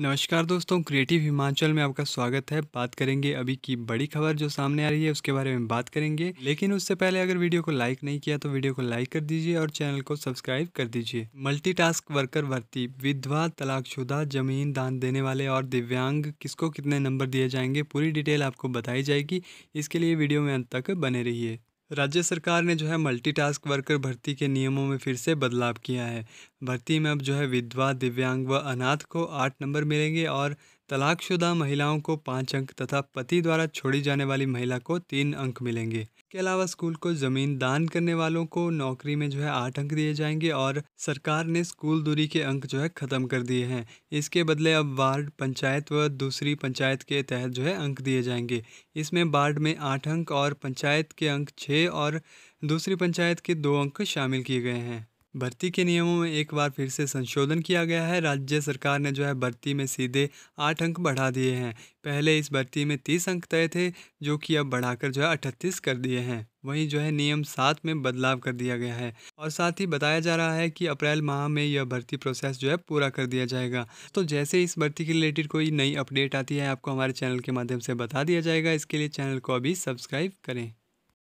नमस्कार दोस्तों क्रिएटिव हिमाचल में आपका स्वागत है बात करेंगे अभी की बड़ी खबर जो सामने आ रही है उसके बारे में बात करेंगे लेकिन उससे पहले अगर वीडियो को लाइक नहीं किया तो वीडियो को लाइक कर दीजिए और चैनल को सब्सक्राइब कर दीजिए मल्टीटास्क वर्कर भर्ती विधवा तलाकशुदा जमीन दान देने वाले और दिव्यांग किसको कितने नंबर दिए जाएंगे पूरी डिटेल आपको बताई जाएगी इसके लिए वीडियो में अंत तक बने रही राज्य सरकार ने जो है मल्टीटास्क वर्कर भर्ती के नियमों में फिर से बदलाव किया है भर्ती में अब जो है विधवा दिव्यांग व अनाथ को आठ नंबर मिलेंगे और तलाकशुदा महिलाओं को पाँच अंक तथा पति द्वारा छोड़ी जाने वाली महिला को तीन अंक मिलेंगे इसके अलावा स्कूल को ज़मीन दान करने वालों को नौकरी में जो है आठ अंक दिए जाएंगे और सरकार ने स्कूल दूरी के अंक जो है ख़त्म कर दिए हैं इसके बदले अब वार्ड पंचायत व दूसरी पंचायत के तहत जो है अंक दिए जाएंगे इसमें वार्ड में आठ अंक और पंचायत के अंक छः और दूसरी पंचायत के दो अंक शामिल किए गए हैं भर्ती के नियमों में एक बार फिर से संशोधन किया गया है राज्य सरकार ने जो है भर्ती में सीधे आठ अंक बढ़ा दिए हैं पहले इस भर्ती में तीस अंक तय थे जो कि अब बढ़ाकर जो है अठतीस कर दिए हैं वहीं जो है नियम सात में बदलाव कर दिया गया है और साथ ही बताया जा रहा है कि अप्रैल माह में यह भर्ती प्रोसेस जो है पूरा कर दिया जाएगा तो जैसे इस भर्ती के रिलेटेड कोई नई अपडेट आती है आपको हमारे चैनल के माध्यम से बता दिया जाएगा इसके लिए चैनल को अभी सब्सक्राइब करें